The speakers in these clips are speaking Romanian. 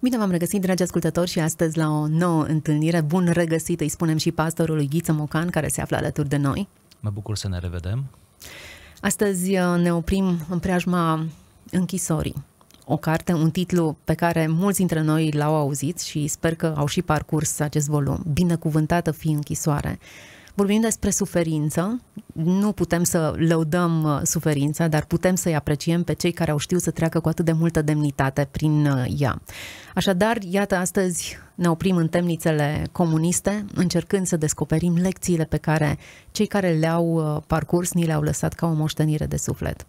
Bine v-am regăsit, dragi ascultători, și astăzi la o nouă întâlnire. Bun regăsit, îi spunem și pastorului Ghiță Mocan, care se află alături de noi. Mă bucur să ne revedem. Astăzi uh, ne oprim în preajma închisorii. O carte, un titlu pe care mulți dintre noi l-au auzit și sper că au și parcurs acest volum. Binecuvântată fi închisoare. Vorbim despre suferință. Nu putem să lăudăm uh, suferința, dar putem să-i apreciem pe cei care au știut să treacă cu atât de multă demnitate prin uh, ea. Așadar, iată, astăzi ne oprim în temnițele comuniste, încercând să descoperim lecțiile pe care cei care le-au uh, parcurs ni le-au lăsat ca o moștenire de suflet.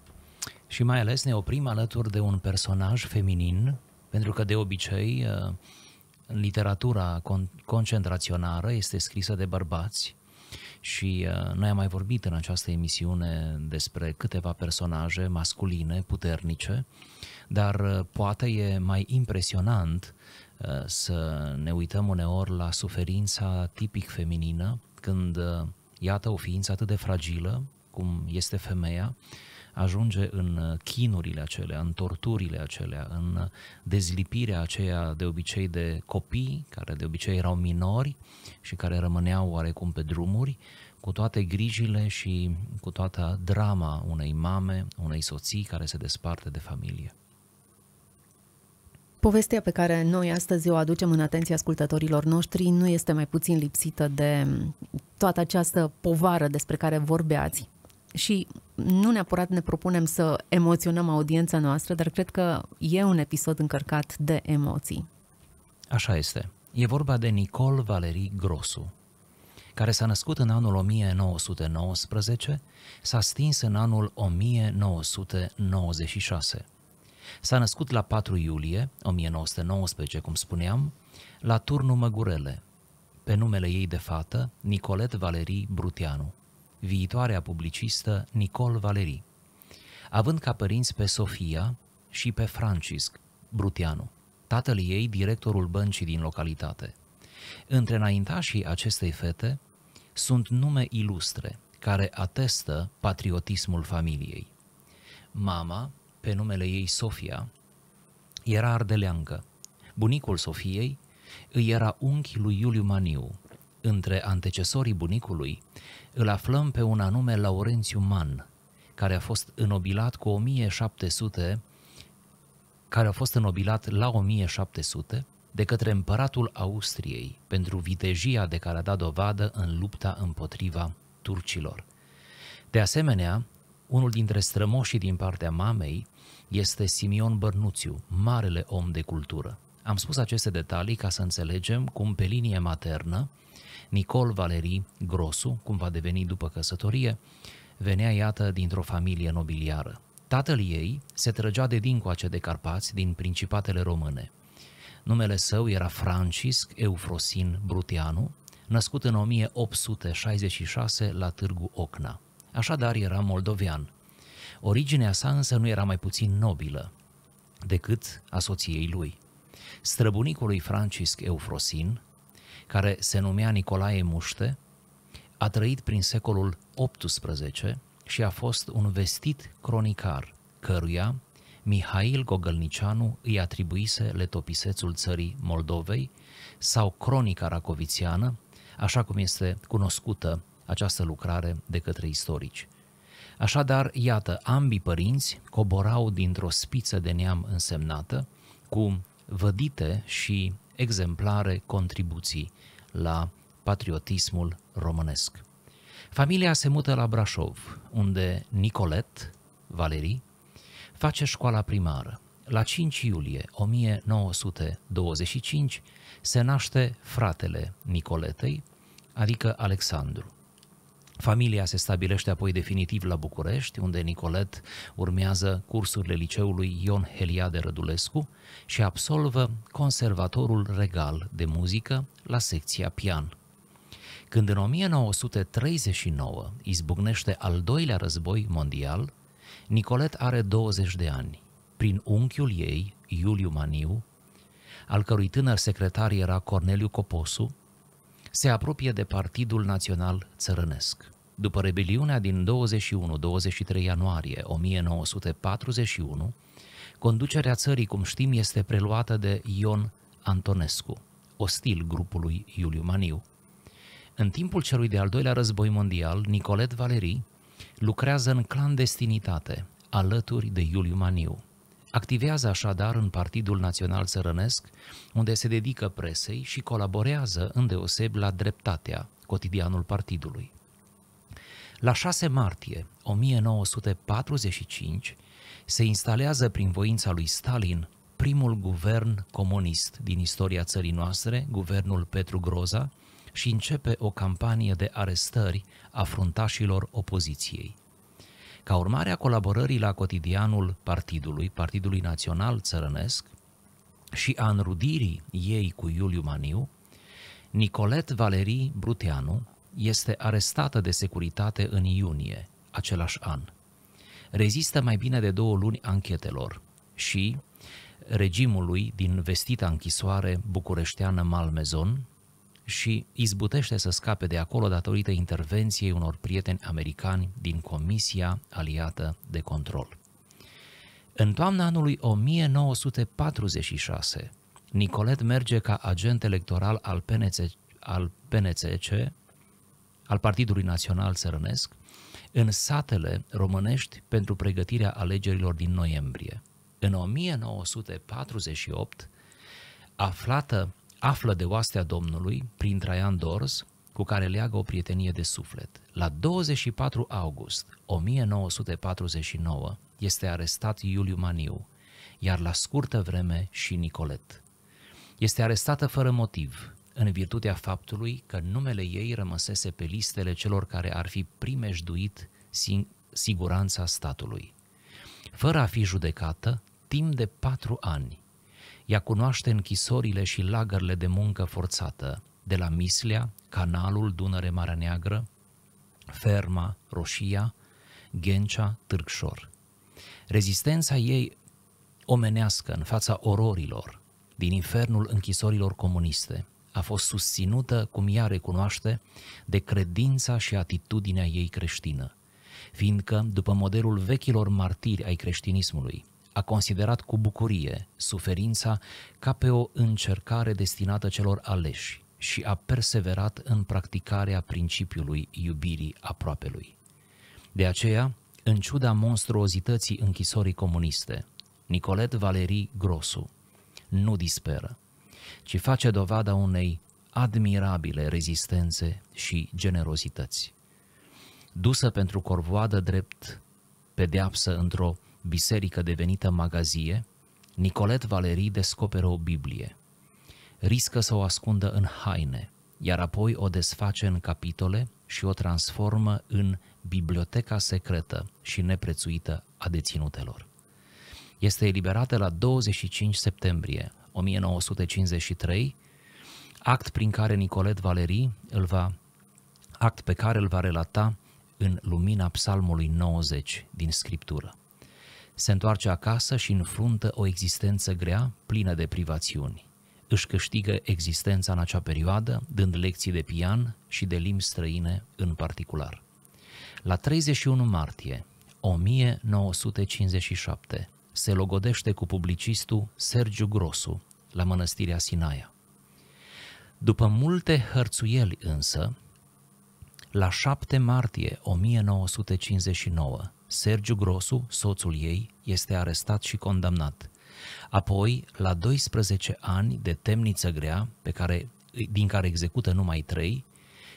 Și mai ales ne oprim alături de un personaj feminin, pentru că de obicei literatura concentraționară este scrisă de bărbați și uh, noi am mai vorbit în această emisiune despre câteva personaje masculine, puternice, dar uh, poate e mai impresionant uh, să ne uităm uneori la suferința tipic feminină, când, iată, o ființă atât de fragilă cum este femeia, ajunge în uh, chinurile acelea, în torturile acelea, în uh, dezlipirea aceea de obicei de copii, care de obicei erau minori și care rămâneau oarecum pe drumuri, cu toate grijile și cu toată drama unei mame, unei soții care se desparte de familie. Povestea pe care noi astăzi o aducem în atenția ascultătorilor noștri nu este mai puțin lipsită de mm, toată această povară despre care vorbeați și nu neapărat ne propunem să emoționăm audiența noastră, dar cred că e un episod încărcat de emoții. Așa este. E vorba de Nicol Valerii Grosu, care s-a născut în anul 1919, s-a stins în anul 1996. S-a născut la 4 iulie 1919, cum spuneam, la turnul Măgurele, pe numele ei de fată, Nicolet Valerii Bruteanu viitoarea publicistă Nicol Valerii, având ca părinți pe Sofia și pe Francisc Brutianu, tatăl ei directorul băncii din localitate. Între înaintașii acestei fete sunt nume ilustre care atestă patriotismul familiei. Mama, pe numele ei Sofia, era ardeleancă. Bunicul Sofiei îi era unchi lui Iuliu Maniu, între antecesorii bunicului îl aflăm pe un anume Laurențiu Man, care a fost înobilat cu 1700, care a fost înobilat la 1700 de către împăratul Austriei pentru vitejia de care a dat dovadă în lupta împotriva turcilor. De asemenea, unul dintre strămoșii din partea mamei este Simion Bărnuțiu, marele om de cultură. Am spus aceste detalii ca să înțelegem cum pe linie maternă Nicol Valerii Grosu, cum va deveni după căsătorie, venea, iată, dintr-o familie nobiliară. Tatăl ei se trăgea de dincoace de Carpați din principatele române. Numele său era Francisc Eufrosin Brutianu, născut în 1866 la Târgu Ocna. Așadar era moldovean. Originea sa însă nu era mai puțin nobilă decât a soției lui. Străbunicul lui Francisc Eufrosin, care se numea Nicolae Muște, a trăit prin secolul XVIII și a fost un vestit cronicar, căruia Mihail Gogălnicianu îi atribuise letopisețul țării Moldovei sau cronica racovițiană, așa cum este cunoscută această lucrare de către istorici. Așadar, iată, ambii părinți coborau dintr-o spiță de neam însemnată, cu vădite și exemplare contribuții la patriotismul românesc. Familia se mută la Brașov, unde Nicolet, Valerii, face școala primară. La 5 iulie 1925 se naște fratele Nicoletei, adică Alexandru. Familia se stabilește apoi definitiv la București, unde Nicolet urmează cursurile liceului Ion Heliade Rădulescu și absolvă Conservatorul Regal de Muzică la secția pian. Când în 1939 izbucnește al doilea război mondial, Nicolet are 20 de ani. Prin unchiul ei, Iuliu Maniu, al cărui tânăr secretar era Corneliu Coposu, se apropie de Partidul Național Țărănesc. După rebeliunea din 21-23 ianuarie 1941, conducerea țării, cum știm, este preluată de Ion Antonescu, ostil grupului Iuliu Maniu. În timpul celui de-al doilea război mondial, Nicolet Valerii lucrează în clandestinitate, alături de Iuliu Maniu, Activează așadar în Partidul Național Țărănesc, unde se dedică presei și colaborează îndeoseb la Dreptatea, cotidianul partidului. La 6 martie 1945 se instalează prin voința lui Stalin primul guvern comunist din istoria țării noastre, guvernul Petru Groza, și începe o campanie de arestări a fruntașilor opoziției. Ca urmare a colaborării la cotidianul partidului, Partidului Național Țărănesc, și a înrudirii ei cu Iuliu Maniu, Nicolet Valerii Bruteanu este arestată de securitate în iunie, același an. Rezistă mai bine de două luni anchetelor și regimului din vestita închisoare bucureșteană Malmezon, și izbutește să scape de acolo datorită intervenției unor prieteni americani din Comisia Aliată de Control. În toamna anului 1946, Nicolet merge ca agent electoral al, PNC, al PNCC, al Partidului Național Sărănesc, în satele românești pentru pregătirea alegerilor din noiembrie. În 1948, aflată află de oastea Domnului prin Traian Dors, cu care leagă o prietenie de suflet. La 24 august 1949 este arestat Iuliu Maniu, iar la scurtă vreme și Nicolet. Este arestată fără motiv, în virtutea faptului că numele ei rămăsese pe listele celor care ar fi primejduit siguranța statului. Fără a fi judecată, timp de patru ani, ea cunoaște închisorile și lagările de muncă forțată, de la Mislea, Canalul Dunăre Marea Neagră, Ferma, Roșia, Ghencea, Târgșor. Rezistența ei omenească în fața ororilor din infernul închisorilor comuniste a fost susținută, cum ea recunoaște, de credința și atitudinea ei creștină, fiindcă, după modelul vechilor martiri ai creștinismului, a considerat cu bucurie suferința ca pe o încercare destinată celor aleși și a perseverat în practicarea principiului iubirii aproapelui. De aceea, în ciuda monstruozității închisorii comuniste, Nicolet Valerii Grosu nu disperă, ci face dovada unei admirabile rezistențe și generozități. Dusă pentru corvoadă drept pedeapsă într-o biserică devenită magazie, Nicolet Valerii descoperă o Biblie. Riscă să o ascundă în haine, iar apoi o desface în capitole și o transformă în biblioteca secretă și neprețuită a deținutelor. Este eliberată la 25 septembrie 1953, act prin care Nicolet Valerii îl va act pe care îl va relata în lumina psalmului 90 din scriptură se întoarce acasă și înfruntă o existență grea, plină de privațiuni. Își câștigă existența în acea perioadă, dând lecții de pian și de limbi străine în particular. La 31 martie 1957 se logodește cu publicistul Sergiu Grosu la mănăstirea Sinaia. După multe hărțuieli însă, la 7 martie 1959, Sergiu Grosu, soțul ei, este arestat și condamnat. Apoi, la 12 ani de temniță grea, pe care, din care execută numai trei,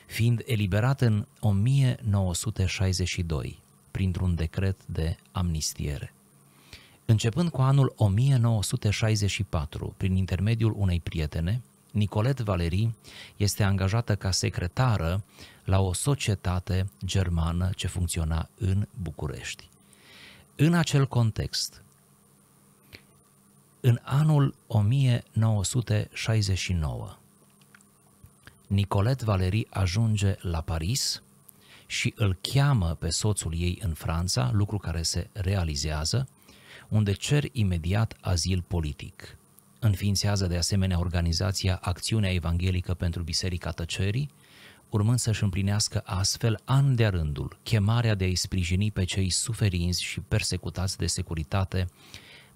fiind eliberat în 1962 printr-un decret de amnistiere. Începând cu anul 1964, prin intermediul unei prietene, Nicolet Valerii este angajată ca secretară la o societate germană ce funcționa în București. În acel context, în anul 1969, Nicolet Valerie ajunge la Paris și îl cheamă pe soțul ei în Franța, lucru care se realizează, unde cer imediat azil politic. Înființează de asemenea organizația Acțiunea Evanghelică pentru Biserica Tăcerii, urmând să-și împlinească astfel an de rândul chemarea de a-i sprijini pe cei suferinți și persecutați de securitate,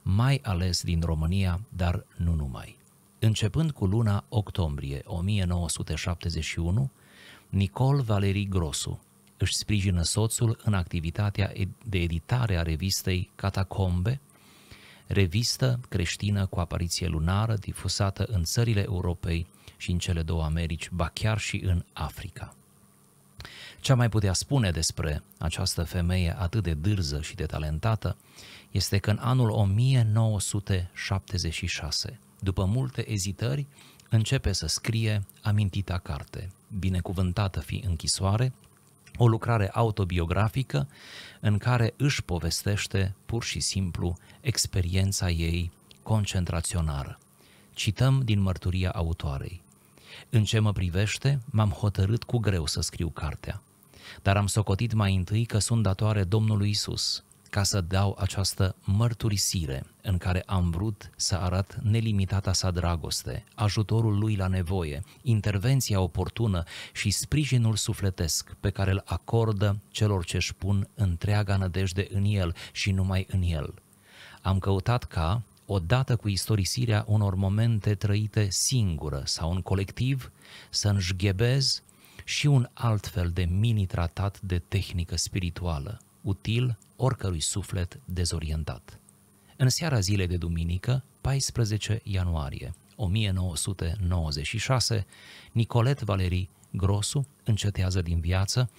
mai ales din România, dar nu numai. Începând cu luna octombrie 1971, Nicol Valerii Grosu își sprijină soțul în activitatea de editare a revistei Catacombe, revistă creștină cu apariție lunară difuzată în țările Europei și în cele două Americi, ba chiar și în Africa. Ce mai putea spune despre această femeie atât de dârză și de talentată este că în anul 1976, după multe ezitări, începe să scrie amintita carte, binecuvântată fi închisoare, o lucrare autobiografică în care își povestește pur și simplu experiența ei concentraționară. Cităm din mărturia autoarei. În ce mă privește, m-am hotărât cu greu să scriu cartea, dar am socotit mai întâi că sunt datoare Domnului Isus, ca să dau această mărturisire în care am vrut să arăt nelimitata sa dragoste, ajutorul lui la nevoie, intervenția oportună și sprijinul sufletesc pe care îl acordă celor ce își pun întreaga nădejde în el și numai în el. Am căutat ca, odată cu istorisirea unor momente trăite singură sau în colectiv, să înșghebez și un alt fel de mini-tratat de tehnică spirituală, util oricărui suflet dezorientat. În seara zilei de duminică, 14 ianuarie 1996, Nicolet Valerii Grosu încetează din viață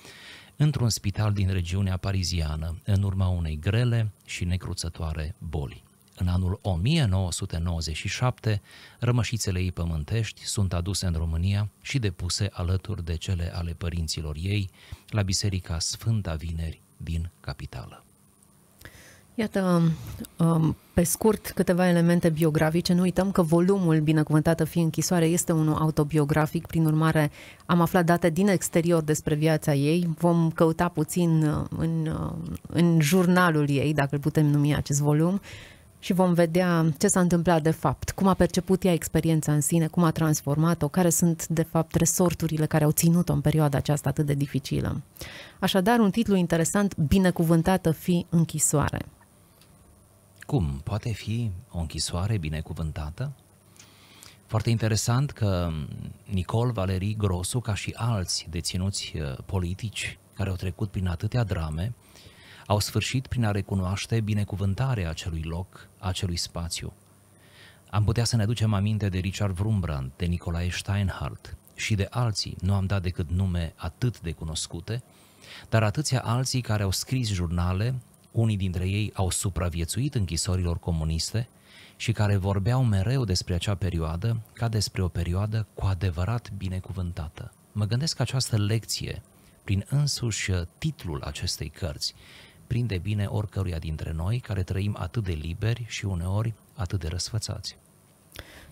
într-un spital din regiunea pariziană, în urma unei grele și necruțătoare boli. În anul 1997, rămășițele ei pământești sunt aduse în România și depuse alături de cele ale părinților ei la Biserica Sfânta Vineri din capitală. Iată, um, pe scurt, câteva elemente biografice. Nu uităm că volumul Binecuvântată fi închisoare este unul autobiografic, prin urmare am aflat date din exterior despre viața ei. Vom căuta puțin uh, în, uh, în jurnalul ei, dacă îl putem numi acest volum, și vom vedea ce s-a întâmplat de fapt, cum a perceput ea experiența în sine, cum a transformat-o, care sunt de fapt resorturile care au ținut-o în perioada aceasta atât de dificilă. Așadar, un titlu interesant, Binecuvântată fi închisoare. Cum? Poate fi o închisoare binecuvântată? Foarte interesant că Nicol Valerii Grosu, ca și alți deținuți uh, politici care au trecut prin atâtea drame, au sfârșit prin a recunoaște binecuvântarea acelui loc, acelui spațiu. Am putea să ne aducem aminte de Richard Wurmbrand, de Nicolae Steinhardt și de alții, nu am dat decât nume atât de cunoscute, dar atâția alții care au scris jurnale, unii dintre ei au supraviețuit închisorilor comuniste și care vorbeau mereu despre acea perioadă ca despre o perioadă cu adevărat binecuvântată. Mă gândesc că această lecție, prin însuși titlul acestei cărți, prinde bine oricăruia dintre noi care trăim atât de liberi și uneori atât de răsfățați.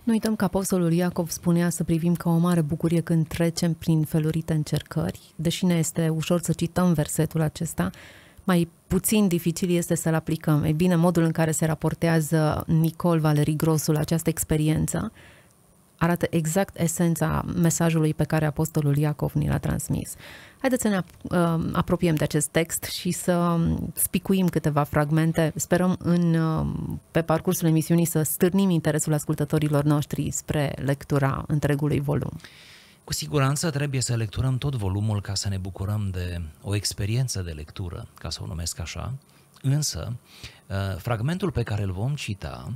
Nu uităm că Apostolul Iacov spunea să privim ca o mare bucurie când trecem prin felurite încercări, deși ne este ușor să cităm versetul acesta, mai puțin dificil este să-l aplicăm. E bine, modul în care se raportează Nicol Valerii Grosul această experiență, arată exact esența mesajului pe care Apostolul Iacov ni l-a transmis. Haideți să ne uh, apropiem de acest text și să um, spicuim câteva fragmente. Sperăm în, um, pe parcursul emisiunii să stârnim interesul ascultătorilor noștri spre lectura întregului volum. Cu siguranță trebuie să lecturăm tot volumul ca să ne bucurăm de o experiență de lectură, ca să o numesc așa, Însă, uh, fragmentul pe care îl vom cita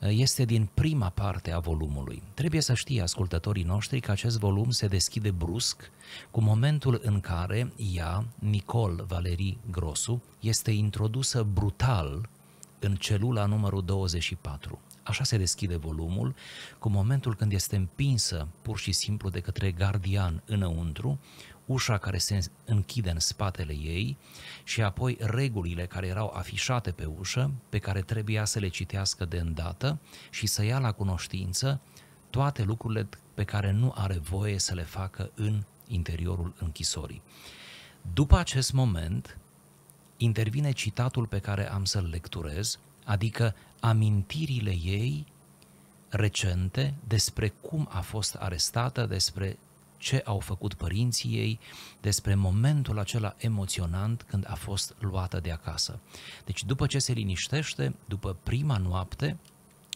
uh, este din prima parte a volumului. Trebuie să știe ascultătorii noștri că acest volum se deschide brusc cu momentul în care ea, Nicol Valerii Grosu, este introdusă brutal în celula numărul 24. Așa se deschide volumul, cu momentul când este împinsă pur și simplu de către gardian înăuntru, ușa care se închide în spatele ei și apoi regulile care erau afișate pe ușă, pe care trebuia să le citească de îndată și să ia la cunoștință toate lucrurile pe care nu are voie să le facă în interiorul închisorii. După acest moment, intervine citatul pe care am să-l lecturez, adică amintirile ei recente despre cum a fost arestată, despre ce au făcut părinții ei, despre momentul acela emoționant când a fost luată de acasă. Deci după ce se liniștește, după prima noapte,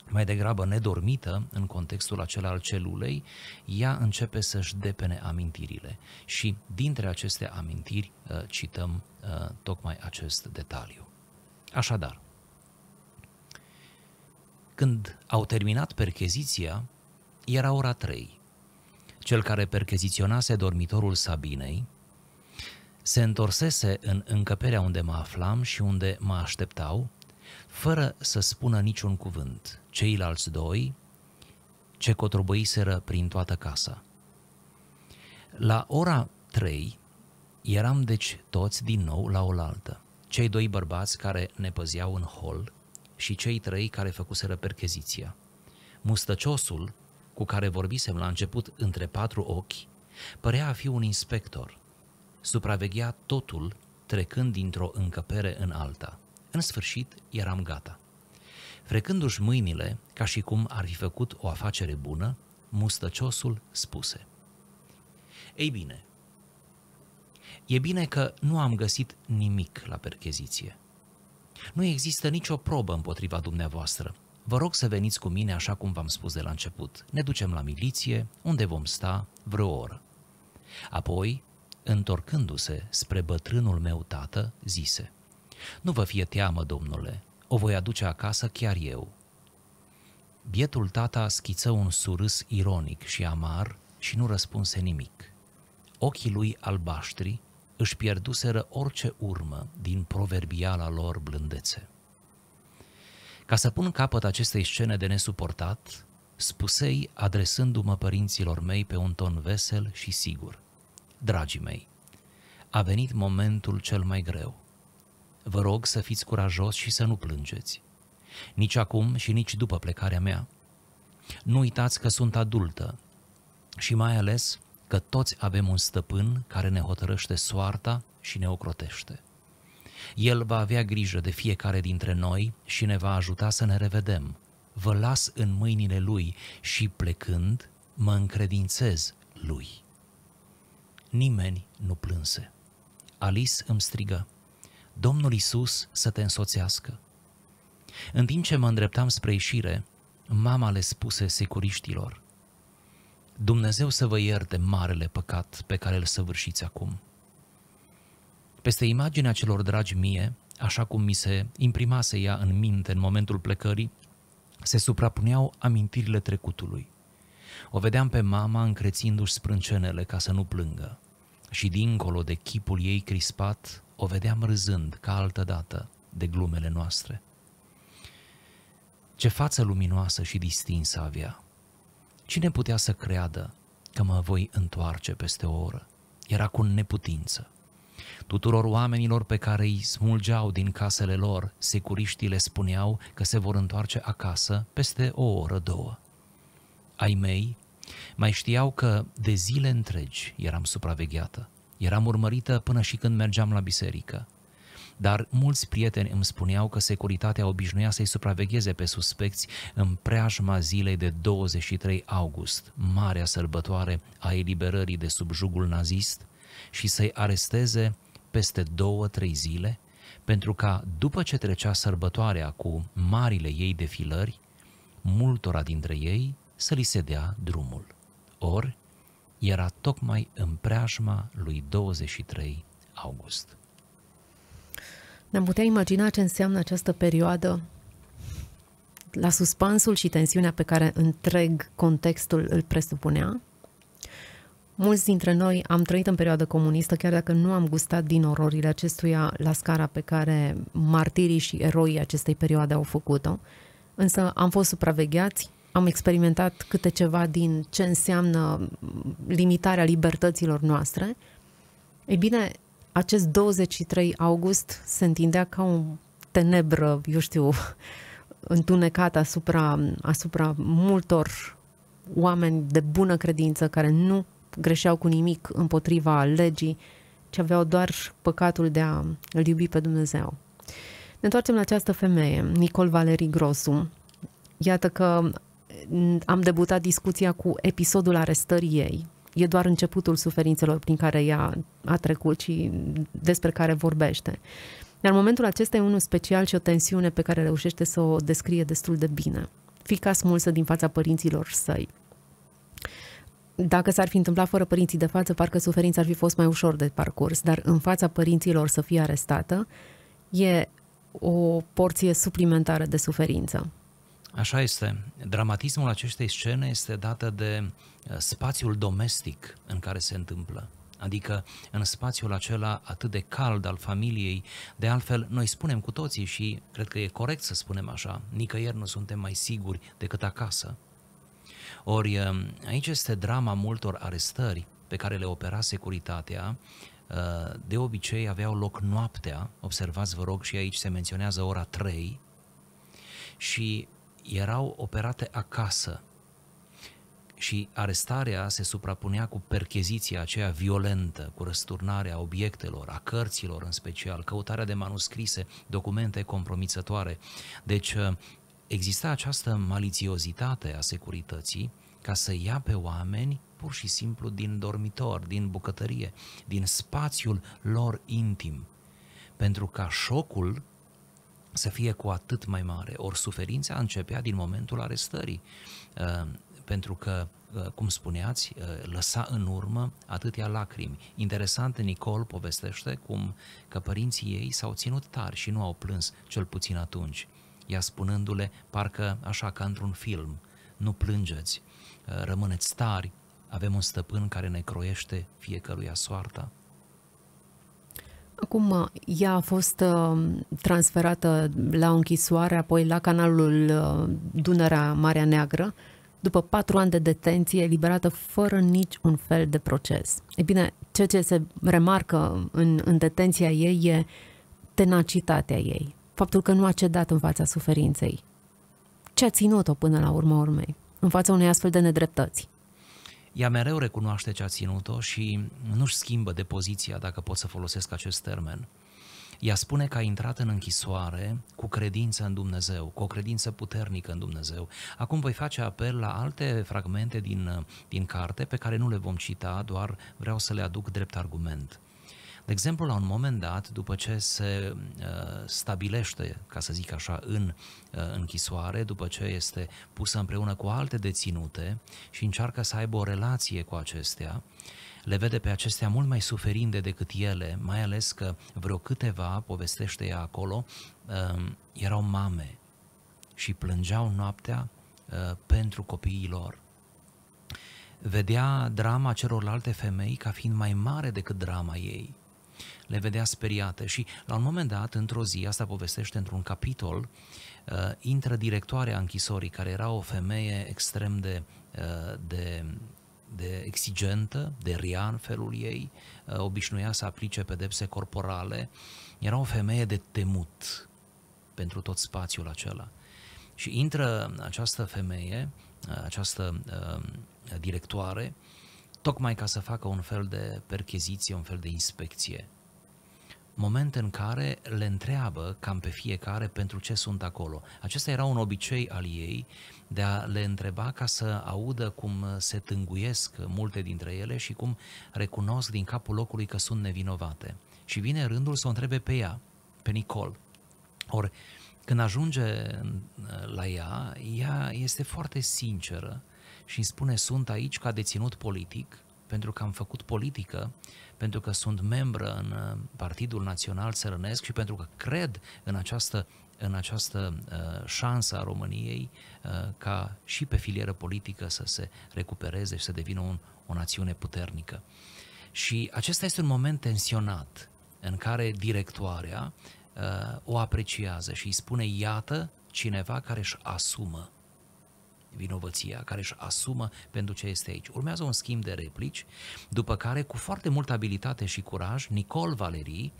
mai degrabă nedormită în contextul acela al celulei, ea începe să-și depene amintirile și dintre aceste amintiri uh, cităm uh, tocmai acest detaliu. Așadar, când au terminat percheziția, era ora 3 cel care percheziționase dormitorul Sabinei, se întorsese în încăperea unde mă aflam și unde mă așteptau, fără să spună niciun cuvânt. Ceilalți doi ce cotrobăiseră prin toată casa. La ora trei, eram deci toți din nou la oaltă. Cei doi bărbați care ne păzeau în hol și cei trei care făcuseră percheziția. Mustăciosul, cu care vorbisem la început între patru ochi, părea a fi un inspector. Supraveghea totul trecând dintr-o încăpere în alta. În sfârșit, eram gata. Frecându-și mâinile, ca și cum ar fi făcut o afacere bună, mustăciosul spuse. Ei bine, e bine că nu am găsit nimic la percheziție. Nu există nicio probă împotriva dumneavoastră, Vă rog să veniți cu mine așa cum v-am spus de la început. Ne ducem la miliție, unde vom sta vreo oră. Apoi, întorcându-se spre bătrânul meu tată, zise, Nu vă fie teamă, domnule, o voi aduce acasă chiar eu. Bietul tata schiță un surâs ironic și amar și nu răspunse nimic. Ochii lui albaștri își pierduseră orice urmă din proverbiala lor blândețe. Ca să pun capăt acestei scene de nesuportat, spusei adresându-mă părinților mei pe un ton vesel și sigur. Dragii mei, a venit momentul cel mai greu. Vă rog să fiți curajos și să nu plângeți. Nici acum și nici după plecarea mea. Nu uitați că sunt adultă și mai ales că toți avem un stăpân care ne hotărăște soarta și ne ocrotește. El va avea grijă de fiecare dintre noi și ne va ajuta să ne revedem. Vă las în mâinile Lui și plecând, mă încredințez Lui. Nimeni nu plânse. Alice îmi strigă, Domnul Isus să te însoțească. În timp ce mă îndreptam spre ieșire, mama le spuse securiștilor, Dumnezeu să vă ierte marele păcat pe care îl săvârșiți acum. Peste imaginea celor dragi mie, așa cum mi se imprimase ea în minte în momentul plecării, se suprapuneau amintirile trecutului. O vedeam pe mama încrețindu-și sprâncenele ca să nu plângă și dincolo de chipul ei crispat, o vedeam râzând ca altădată de glumele noastre. Ce față luminoasă și distinsă avea! Cine putea să creadă că mă voi întoarce peste o oră? Era cu neputință. Tuturor oamenilor pe care îi smulgeau din casele lor, securiștii le spuneau că se vor întoarce acasă peste o oră, două. Ai mei mai știau că de zile întregi eram supravegheată, eram urmărită până și când mergeam la biserică. Dar mulți prieteni îmi spuneau că securitatea obișnuia să-i supravegheze pe suspecți în preajma zilei de 23 august, marea sărbătoare a eliberării de subjugul nazist, și să-i aresteze peste două, trei zile, pentru ca după ce trecea sărbătoarea cu marile ei defilări, multora dintre ei să li se dea drumul. Ori, era tocmai în preajma lui 23 august. Ne-am putea imagina ce înseamnă această perioadă la suspansul și tensiunea pe care întreg contextul îl presupunea, Mulți dintre noi am trăit în perioada comunistă, chiar dacă nu am gustat din ororile acestuia la scara pe care martirii și eroii acestei perioade au făcut-o, însă am fost supravegheați, am experimentat câte ceva din ce înseamnă limitarea libertăților noastre. Ei bine, acest 23 august se întindea ca o tenebră, eu știu, întunecată asupra, asupra multor oameni de bună credință care nu greșeau cu nimic împotriva legii, ci aveau doar păcatul de a îl iubi pe Dumnezeu. Ne întoarcem la această femeie, Nicol Valerii Grosu. Iată că mm, am debutat discuția cu episodul arestării ei. E doar începutul suferințelor prin care ea a trecut și despre care vorbește. Dar momentul acesta e unul special și o tensiune pe care reușește să o descrie destul de bine. Fica smulsă din fața părinților săi, dacă s-ar fi întâmplat fără părinții de față, parcă suferința ar fi fost mai ușor de parcurs, dar în fața părinților să fie arestată e o porție suplimentară de suferință. Așa este. Dramatismul acestei scene este dată de uh, spațiul domestic în care se întâmplă adică în spațiul acela atât de cald al familiei. De altfel, noi spunem cu toții și cred că e corect să spunem așa, nicăieri nu suntem mai siguri decât acasă. Ori um, aici este drama multor arestări pe care le opera securitatea, uh, de obicei aveau loc noaptea, observați vă rog și aici se menționează ora 3 și erau operate acasă și arestarea se suprapunea cu percheziția aceea violentă, cu răsturnarea obiectelor, a cărților în special, căutarea de manuscrise, documente compromițătoare. Deci uh, exista această malițiozitate a securității ca să ia pe oameni pur și simplu din dormitor, din bucătărie, din spațiul lor intim, pentru ca șocul să fie cu atât mai mare. Ori suferința începea din momentul arestării, uh, pentru că, uh, cum spuneați, uh, lăsa în urmă atâtea lacrimi. Interesant, Nicol povestește cum că părinții ei s-au ținut tari și nu au plâns, cel puțin atunci ea spunându-le parcă așa ca într-un film, nu plângeți, ă, rămâneți tari, avem un stăpân care ne croiește fiecăruia soarta. Acum, ea a fost ă, transferată la o închisoare, apoi la canalul ă, Dunărea Marea Neagră, după patru ani de detenție, eliberată fără nici un fel de proces. E bine, ceea ce se remarcă în, în detenția ei e tenacitatea ei faptul că nu a cedat în fața suferinței. Ce a ținut-o până la urma urmei, în fața unei astfel de nedreptăți? Ea mereu recunoaște ce a ținut-o și nu-și schimbă de poziția, dacă pot să folosesc acest termen. Ea spune că a intrat în închisoare cu credință în Dumnezeu, cu o credință puternică în Dumnezeu. Acum voi face apel la alte fragmente din, din carte pe care nu le vom cita, doar vreau să le aduc drept argument. De exemplu, la un moment dat, după ce se uh, stabilește, ca să zic așa, în uh, închisoare, după ce este pusă împreună cu alte deținute și încearcă să aibă o relație cu acestea, le vede pe acestea mult mai suferinde decât ele, mai ales că vreo câteva, povestește ea acolo, um, erau mame și plângeau noaptea uh, pentru copiii lor. Vedea drama celorlalte femei ca fiind mai mare decât drama ei le vedea speriate și la un moment dat, într-o zi, asta povestește într-un capitol, uh, intră directoarea închisorii, care era o femeie extrem de, uh, de de exigentă, de rea în felul ei, uh, obișnuia să aplice pedepse corporale, era o femeie de temut pentru tot spațiul acela. Și intră această femeie, uh, această uh, directoare, tocmai ca să facă un fel de percheziție, un fel de inspecție moment în care le întreabă cam pe fiecare pentru ce sunt acolo. Acesta era un obicei al ei de a le întreba ca să audă cum se tânguiesc multe dintre ele și cum recunosc din capul locului că sunt nevinovate. Și vine rândul să o întrebe pe ea, pe Nicol. Ori, când ajunge la ea, ea este foarte sinceră și îi spune sunt aici ca deținut politic, pentru că am făcut politică, pentru că sunt membră în uh, Partidul Național Țărănesc și pentru că cred în această în această uh, șansă a României uh, ca și pe filieră politică să se recupereze și să devină un, o națiune puternică. Și acesta este un moment tensionat în care directoarea uh, o apreciază și îi spune iată cineva care își asumă vinovăția, care își asumă pentru ce este aici. Urmează un schimb de replici, după care, cu foarte multă abilitate și curaj, Nicol Valerii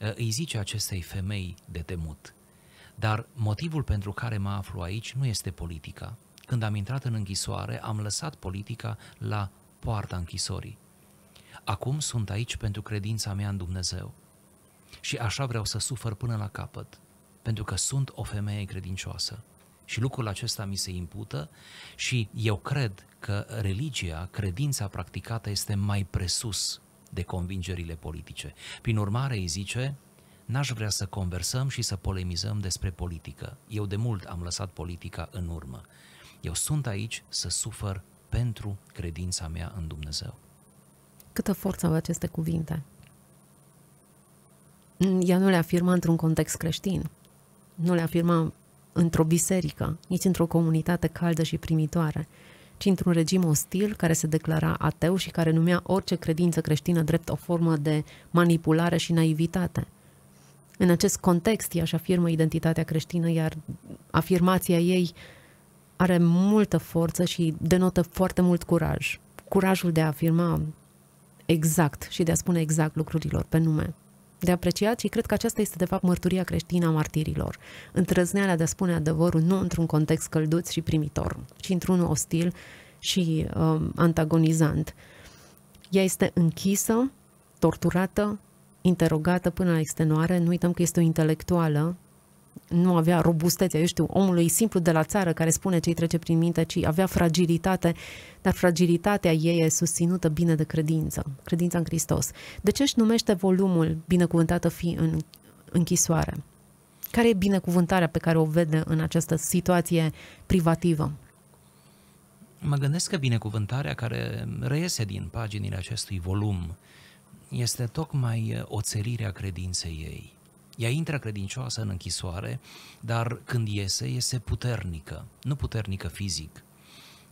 uh, îi zice acestei femei de temut, dar motivul pentru care mă aflu aici nu este politica. Când am intrat în închisoare, am lăsat politica la poarta închisorii. Acum sunt aici pentru credința mea în Dumnezeu. Și așa vreau să sufăr până la capăt, pentru că sunt o femeie credincioasă. Și lucrul acesta mi se impută și eu cred că religia, credința practicată este mai presus de convingerile politice. Prin urmare, îi zice, n-aș vrea să conversăm și să polemizăm despre politică. Eu de mult am lăsat politica în urmă. Eu sunt aici să sufăr pentru credința mea în Dumnezeu. Câtă forță au aceste cuvinte? Ea nu le afirmă într-un context creștin. Nu le afirmă într-o biserică, nici într-o comunitate caldă și primitoare, ci într-un regim ostil care se declara ateu și care numea orice credință creștină drept o formă de manipulare și naivitate. În acest context, ea își afirmă identitatea creștină, iar afirmația ei are multă forță și denotă foarte mult curaj. Curajul de a afirma exact și de a spune exact lucrurilor pe nume de apreciat și cred că aceasta este de fapt mărturia creștină a martirilor. Întrăzneala de a spune adevărul nu într-un context călduț și primitor, ci într-unul ostil și um, antagonizant. Ea este închisă, torturată, interogată până la extenuare. Nu uităm că este o intelectuală nu avea robustețea, eu știu, omului simplu de la țară care spune ce îi trece prin minte, ci avea fragilitate, dar fragilitatea ei e susținută bine de credință, credința în Hristos. De ce își numește volumul Binecuvântată fi în închisoare? Care e binecuvântarea pe care o vede în această situație privativă? Mă gândesc că binecuvântarea care reiese din paginile acestui volum este tocmai oțelirea credinței ei ea intră credincioasă în închisoare, dar când iese, iese puternică, nu puternică fizic.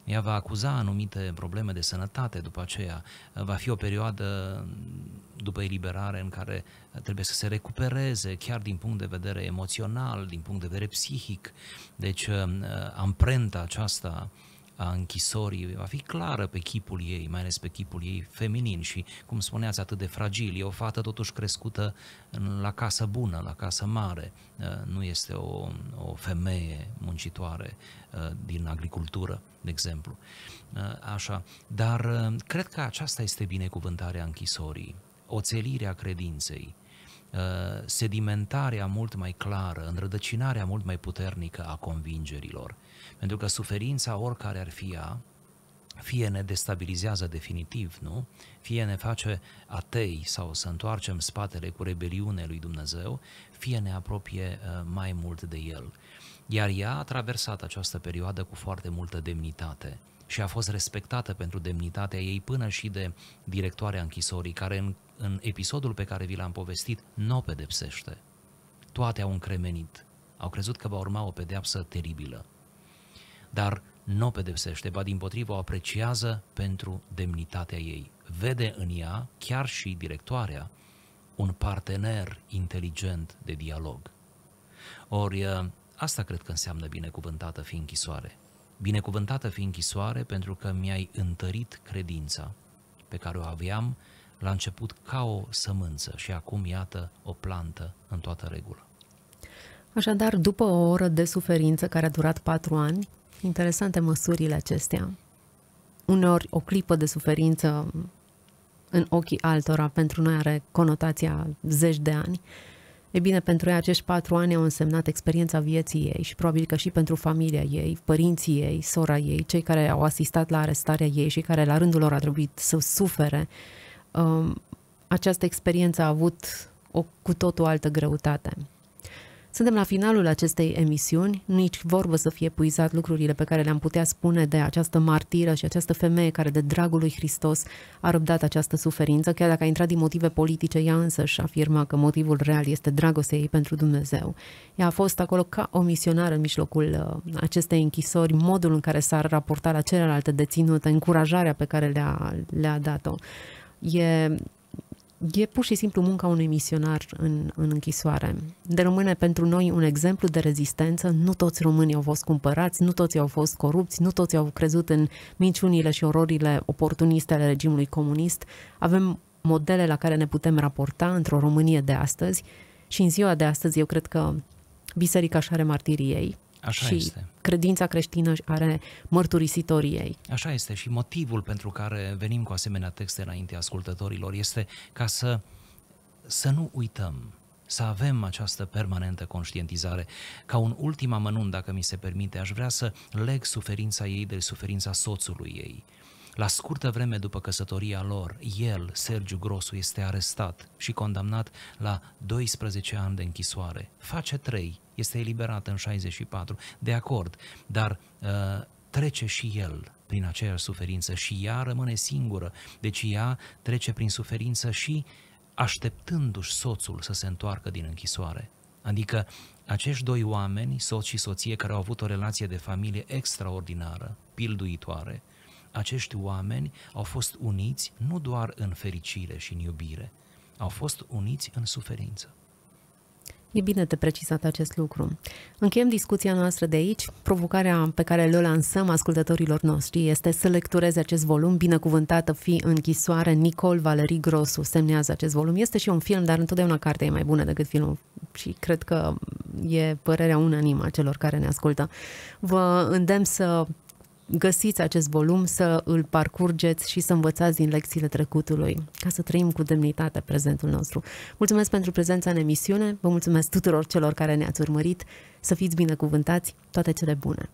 Ea va acuza anumite probleme de sănătate după aceea. Uh, va fi o perioadă mm, după eliberare în care uh, trebuie să se recupereze chiar din punct de vedere emoțional, din punct de vedere psihic. Deci uh, amprenta aceasta a închisorii va fi clară pe chipul ei, mai ales pe chipul ei feminin și, cum spuneați, atât de fragil. E o fată totuși crescută la casă bună, la casă mare. Uh, nu este o, o femeie muncitoare uh, din agricultură, de exemplu. Uh, așa. Dar cred că aceasta este binecuvântarea închisorii, oțelirea credinței, Uh, sedimentarea mult mai clară, înrădăcinarea mult mai puternică a convingerilor. Pentru că suferința, oricare ar fi ea, fie ne destabilizează definitiv, nu? Fie ne face atei sau să întoarcem spatele cu rebeliune lui Dumnezeu, fie ne apropie uh, mai mult de El. Iar ea a traversat această perioadă cu foarte multă demnitate și a fost respectată pentru demnitatea ei până și de directoarea închisorii, care în, în episodul pe care vi l-am povestit nu o pedepsește. Toate au încremenit, au crezut că va urma o pedeapsă teribilă. Dar nu o pedepsește, ba din potrivă o apreciază pentru demnitatea ei. Vede în ea, chiar și directoarea, un partener inteligent de dialog. Ori ă, asta cred că înseamnă binecuvântată fi închisoare. Binecuvântată fi închisoare pentru că mi-ai întărit credința pe care o aveam la început ca o sămânță și acum iată o plantă în toată regulă. Așadar, după o oră de suferință care a durat patru ani, interesante măsurile acestea. Uneori o clipă de suferință în ochii altora pentru noi are conotația zeci de ani E bine, pentru ei acești patru ani au însemnat experiența vieții ei și probabil că și pentru familia ei, părinții ei, sora ei, cei care au asistat la arestarea ei și care la rândul lor a trebuit să sufere, um, această experiență a avut o cu totul altă greutate. Suntem la finalul acestei emisiuni, nici vorbă să fie puizat lucrurile pe care le-am putea spune de această martiră și această femeie care de dragul lui Hristos a răbdat această suferință, chiar dacă a intrat din motive politice, ea însă și afirma că motivul real este dragostea ei pentru Dumnezeu. Ea a fost acolo ca o misionară în mijlocul uh, acestei închisori, modul în care s-a raportat la celelalte deținute, încurajarea pe care le-a, le-a dat-o. E e pur și simplu munca unui misionar în, în închisoare. De rămâne pentru noi un exemplu de rezistență. Nu toți românii au fost cumpărați, nu toți au fost corupți, nu toți au crezut în minciunile și ororile oportuniste ale regimului comunist. Avem modele la care ne putem raporta într-o Românie de astăzi și în ziua de astăzi eu cred că biserica și are martirii ei Așa și este. credința creștină are mărturisitorii ei. Așa este și motivul pentru care venim cu asemenea texte înainte ascultătorilor este ca să, să nu uităm, să avem această permanentă conștientizare. Ca un ultim amănunt, dacă mi se permite, aș vrea să leg suferința ei de suferința soțului ei. La scurtă vreme după căsătoria lor, el, Sergiu Grosu, este arestat și condamnat la 12 ani de închisoare. Face 3, este eliberat în 64, de acord, dar uh, trece și el prin aceeași suferință și ea rămâne singură, deci ea trece prin suferință și așteptându-și soțul să se întoarcă din închisoare. Adică acești doi oameni, soț și soție, care au avut o relație de familie extraordinară, pilduitoare, acești oameni au fost uniți nu doar în fericire și în iubire, au fost uniți în suferință. E bine de precizat acest lucru. Încheiem discuția noastră de aici. Provocarea pe care le lansăm ascultătorilor noștri este să lectureze acest volum, Binecuvântată fi închisoare, Nicol Valerii Grosu semnează acest volum. Este și un film, dar întotdeauna cartea e mai bună decât filmul și cred că e părerea unanimă a celor care ne ascultă. Vă îndemn să găsiți acest volum, să îl parcurgeți și să învățați din lecțiile trecutului, ca să trăim cu demnitate prezentul nostru. Mulțumesc pentru prezența în emisiune, vă mulțumesc tuturor celor care ne-ați urmărit, să fiți binecuvântați, toate cele bune!